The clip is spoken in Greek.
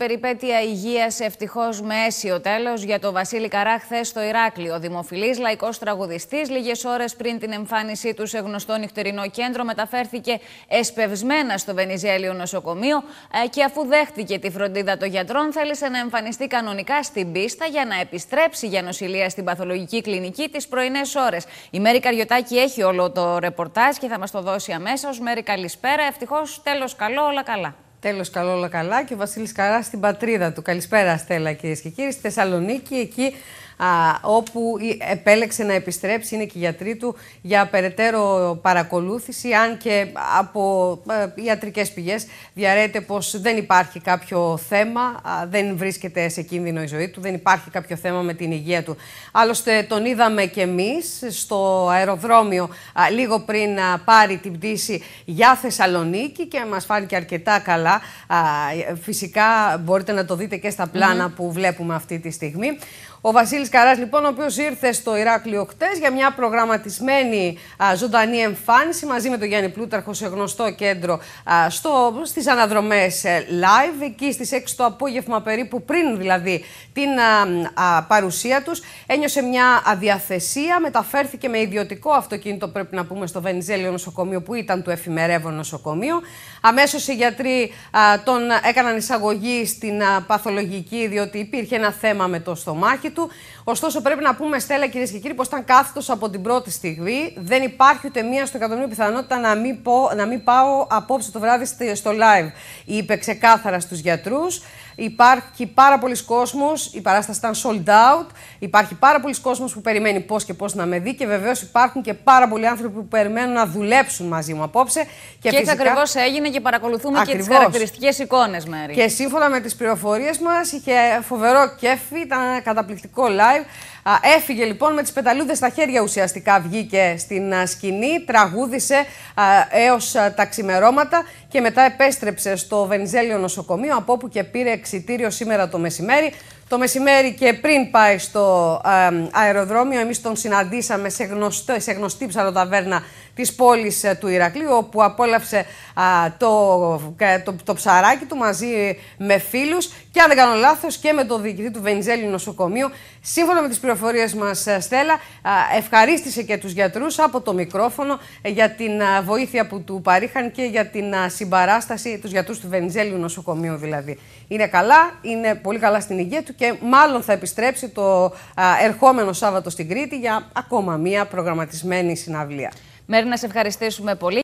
περιπέτεια υγείας ευτυχώς με αίσιο τέλος για το Βασίλη Καρά χθες στο Ηράκλειο. Δημοφιλής λαϊκός τραγουδιστής, λίγες ώρες πριν την εμφάνισή του σε γνωστό νυχτερινό κέντρο, μεταφέρθηκε εσπευσμένα στο Βενιζέλιο νοσοκομείο ε, και αφού δέχτηκε τη φροντίδα των γιατρών, θέλησε να εμφανιστεί κανονικά στην πίστα για να επιστρέψει για νοσηλεία στην παθολογική κλινική τις πρωινές ώρες. Η Μέρη Καριωτάκη έχει όλο το ρεπορτάζ και θα μας το δώσει αμέσως. Μέρη, καλησπέρα. Ευτυχώς τέλος καλό, όλα καλά. Τέλος, καλό όλα καλά. Και ο Βασίλης Καράς στην πατρίδα του. Καλησπέρα, Στέλλα, κυρίες και κύριοι. Στη Θεσσαλονίκη, εκεί όπου επέλεξε να επιστρέψει, είναι και γιατροί του, για περαιτέρω παρακολούθηση, αν και από ε, ιατρικές πηγές διαρρέεται πως δεν υπάρχει κάποιο θέμα, δεν βρίσκεται σε κίνδυνο η ζωή του, δεν υπάρχει κάποιο θέμα με την υγεία του. Άλλωστε τον είδαμε και εμείς στο αεροδρόμιο λίγο πριν πάρει την πτήση για Θεσσαλονίκη και μας φάνηκε αρκετά καλά. Φυσικά μπορείτε να το δείτε και στα πλάνα που βλέπουμε αυτή τη στιγμή. Ο Βασίλης Καράς, λοιπόν, ο οποίος ήρθε στο Ηράκλειο χτες για μια προγραμματισμένη ζωντανή εμφάνιση μαζί με τον Γιάννη Πλούταρχο σε γνωστό κέντρο στις αναδρομές αναδρομές ε, live, εκεί στις 6 το απόγευμα περίπου πριν δηλαδή την παρουσία τους, Ένιωσε μια αδιαθεσία, μεταφέρθηκε με ιδιωτικό αυτοκίνητο πρέπει να πούμε στο Βενιζέλιο νοσοκομείο που ήταν το εφημερεύον νοσοκομείο. Αμέσως οι γιατροί τον έκαναν εισαγωγή στην παθολογική διότι υπήρχε ένα θέμα με το στομάχι του. Ωστόσο, πρέπει να πούμε, Στέλλα, κυρίες και κύριοι, πως ήταν κάθετος από την πρώτη στιγμή. Δεν υπάρχει ούτε μία στο εκατομμύριο πιθανότητα να μην, πω, να μην πάω απόψε το βράδυ στο live, είπε ξεκάθαρα στους γιατρούς. Υπάρχει πάρα πολλοί κόσμος, η παράσταση ήταν sold out. Υπάρχει πάρα πολλοί κόσμος που περιμένει πώς και πώς να με δει και βεβαίως υπάρχουν και πάρα πολλοί άνθρωποι που περιμένουν να δουλέψουν μαζί μου απόψε. Και, και φυσικά... ακριβώς έγινε και παρακολουθούμε και τις χαρακτηριστικές εικόνες, Μέρι. Και σύμφωνα με τις πληροφορίες μας είχε φοβερό κέφι, ήταν ένα καταπληκτικό live. έφυγε λοιπόν με τις πεταλούδες στα χέρια ουσιαστικά, βγήκε στην σκηνή, τραγούδησε α, έως τα ξημερώματα και μετά επέστρεψε στο Βενιζέλιο νοσοκομείο από όπου και πήρε εξητήριο σήμερα το μεσημέρι. Το μεσημέρι και πριν πάει στο αεροδρόμιο, εμείς τον συναντήσαμε σε, γνωστό, σε γνωστή ψαροταβέρνα της πόλης ε, του Ηρακλείου, όπου απόλαυσε το, ε, το, το ψαράκι του μαζί με φίλους και αν δεν κάνω λάθος και με τον διοικητή του Βενιζέλη νοσοκομείου. Σύμφωνα με τις πληροφορίες μας, ε, Στέλλα, ευχαρίστησε και τους γιατρούς από το μικρόφωνο για την βοήθεια που του παρήχαν και για την συμπαράσταση τους γιατρούς του Βενιζέλη νοσοκομείου δηλαδή. Είναι καλά, είναι πολύ καλά στην υγεία του και μάλλον θα επιστρέψει το ερχόμενο Σάββατο στην Κρήτη για ακόμα μία προγραμματισμένη συναυλία. Μέρη, να σε ευχαριστήσουμε πολύ.